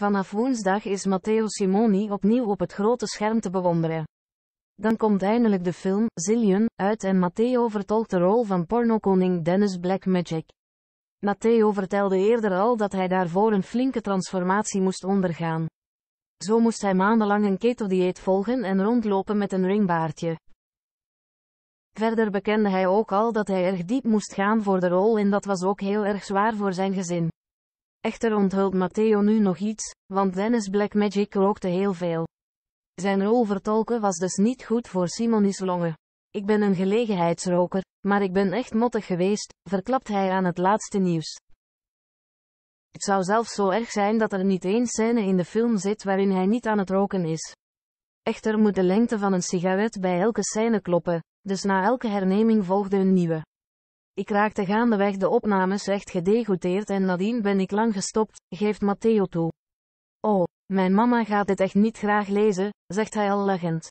Vanaf woensdag is Matteo Simoni opnieuw op het grote scherm te bewonderen. Dan komt eindelijk de film Zillion uit en Matteo vertolkt de rol van pornokoning Dennis Blackmagic. Matteo vertelde eerder al dat hij daarvoor een flinke transformatie moest ondergaan. Zo moest hij maandenlang een keto-dieet volgen en rondlopen met een ringbaardje. Verder bekende hij ook al dat hij erg diep moest gaan voor de rol en dat was ook heel erg zwaar voor zijn gezin. Echter onthult Matteo nu nog iets, want Dennis Blackmagic rookte heel veel. Zijn rol vertolken was dus niet goed voor Simonis longen. Ik ben een gelegenheidsroker, maar ik ben echt mottig geweest, verklapt hij aan het laatste nieuws. Het zou zelfs zo erg zijn dat er niet één scène in de film zit waarin hij niet aan het roken is. Echter moet de lengte van een sigaret bij elke scène kloppen, dus na elke herneming volgde een nieuwe. Ik raakte gaandeweg de opnames echt gedegoteerd en nadien ben ik lang gestopt, geeft Matteo toe. Oh, mijn mama gaat dit echt niet graag lezen, zegt hij al lachend.